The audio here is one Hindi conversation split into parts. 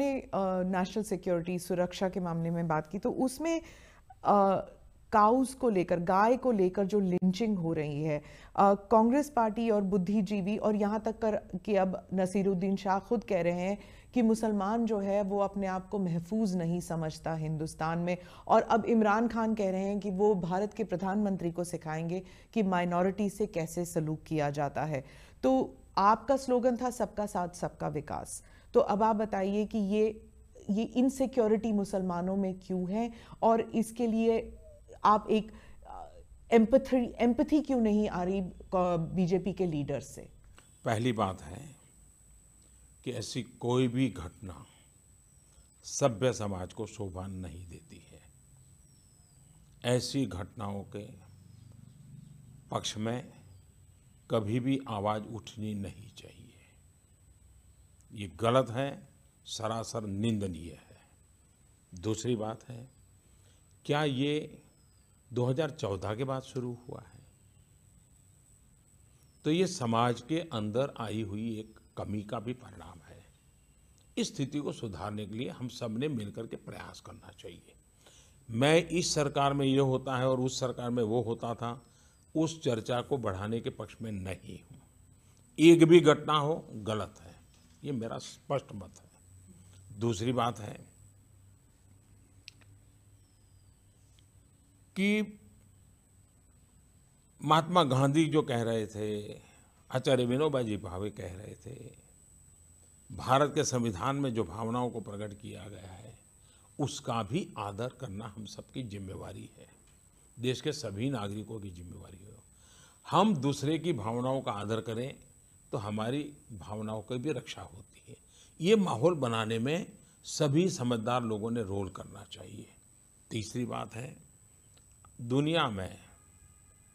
ने नेशनल सिक्योरिटी सुरक्षा के मामले में बात की तो उसमें काउस को लेकर गाय को लेकर जो लिंचिंग हो रही है कांग्रेस पार्टी और बुद्धिजीवी और यहाँ तक कर कि अब नसीरुद्दीन शाह खुद कह रहे हैं कि मुसलमान जो है वो अपने आप को महफूज नहीं समझता हिंदुस्तान में और अब इमरान खान कह रहे हैं कि वो भारत के प्रधानमंत्री को सिखाएंगे कि माइनॉरिटी से कैसे सलूक किया जाता है तो आपका स्लोगन था सबका साथ सबका विकास तो अब आप बताइए कि ये ये इनसिक्योरिटी मुसलमानों में क्यों है और इसके लिए आप एक एम्पथी एम्पथी क्यों नहीं आ रही बीजेपी के लीडर से पहली बात है कि ऐसी कोई भी घटना सभ्य समाज को शोभा नहीं देती है ऐसी घटनाओं के पक्ष में कभी भी आवाज़ उठनी नहीं चाहिए ये गलत है सरासर निंदनीय है दूसरी बात है क्या ये 2014 के बाद शुरू हुआ है तो ये समाज के अंदर आई हुई एक कमी का भी परिणाम है इस स्थिति को सुधारने के लिए हम सबने मिलकर के प्रयास करना चाहिए मैं इस सरकार में ये होता है और उस सरकार में वो होता था उस चर्चा को बढ़ाने के पक्ष में नहीं हूं एक भी घटना हो गलत है ये मेरा स्पष्ट मत है दूसरी बात है कि महात्मा गांधी जो कह रहे थे आचार्य विनोबा जी भावे कह रहे थे भारत के संविधान में जो भावनाओं को प्रकट किया गया है उसका भी आदर करना हम सबकी जिम्मेवारी है देश के सभी नागरिकों की जिम्मेवारी है हम दूसरे की भावनाओं का आदर करें तो हमारी भावनाओं की भी रक्षा होती है ये माहौल बनाने में सभी समझदार लोगों ने रोल करना चाहिए तीसरी बात है दुनिया में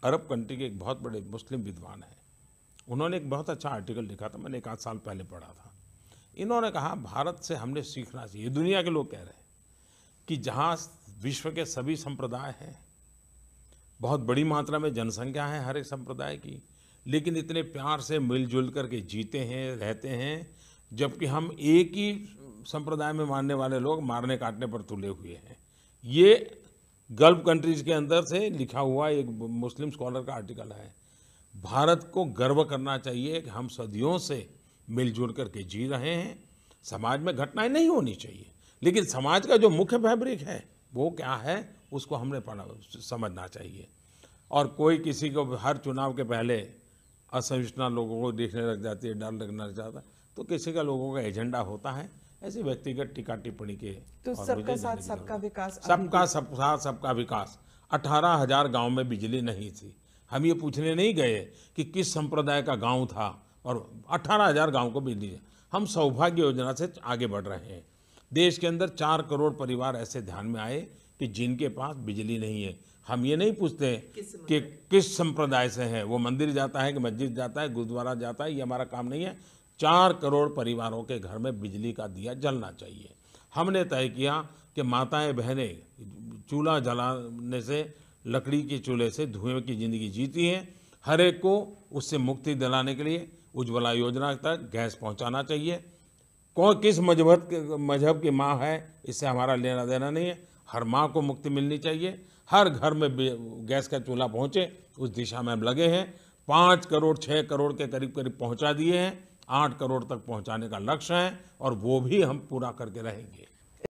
अरब कंट्री के एक बहुत बड़े मुस्लिम विद्वान हैं उन्होंने एक बहुत अच्छा आर्टिकल लिखा था मैंने एक आध साल पहले पढ़ा था इन्होंने कहा भारत से हमने सीखना चाहिए दुनिया के लोग कह रहे हैं कि जहाँ विश्व के सभी संप्रदाय हैं बहुत बड़ी मात्रा में जनसंख्या है हर एक संप्रदाय की लेकिन इतने प्यार से मिलजुल करके जीते हैं रहते हैं जबकि हम एक ही संप्रदाय में मानने वाले लोग मारने काटने पर तुले हुए हैं ये गल्फ कंट्रीज के अंदर से लिखा हुआ एक मुस्लिम स्कॉलर का आर्टिकल है भारत को गर्व करना चाहिए कि हम सदियों से मिलजुल करके जी रहे हैं समाज में घटनाएं नहीं होनी चाहिए लेकिन समाज का जो मुख्य फैब्रिक है वो क्या है उसको हमने पढ़ा समझना चाहिए और कोई किसी को हर चुनाव के पहले असहिष्णा लोगों को देखने लग जाती है डर लगना चाहता है तो किसी का लोगों का एजेंडा होता है ऐसे व्यक्तिगत टीका टिप्पणी के तो सबका साथ सबका विकास सबका सब साथ सबका विकास अठारह हजार गाँव में बिजली नहीं थी हम ये पूछने नहीं गए कि किस संप्रदाय का गांव था और अठारह हजार गाँव को बिजली हम सौभाग्य योजना से आगे बढ़ रहे हैं देश के अंदर चार करोड़ परिवार ऐसे ध्यान में आए कि जिनके पास बिजली नहीं है हम ये नहीं पूछते कि किस संप्रदाय से हैं वो मंदिर जाता है कि मस्जिद जाता है गुरुद्वारा जाता है ये हमारा काम नहीं है चार करोड़ परिवारों के घर में बिजली का दिया जलना चाहिए हमने तय किया कि माताएं बहनें चूल्हा जलाने से लकड़ी के चूल्हे से धुएं की ज़िंदगी जीती हैं हर एक को उससे मुक्ति दिलाने के लिए उज्ज्वला योजना तक गैस पहुंचाना चाहिए कौन किस मजहब मजहब की माँ है इससे हमारा लेना देना नहीं है हर माँ को मुक्ति मिलनी चाहिए हर घर में गैस का चूल्हा पहुँचे उस दिशा में हम लगे हैं पाँच करोड़ छः करोड़ के करीब करीब पहुँचा दिए हैं आठ करोड़ तक पहुँचाने का लक्ष्य है और वो भी हम पूरा करके रहेंगे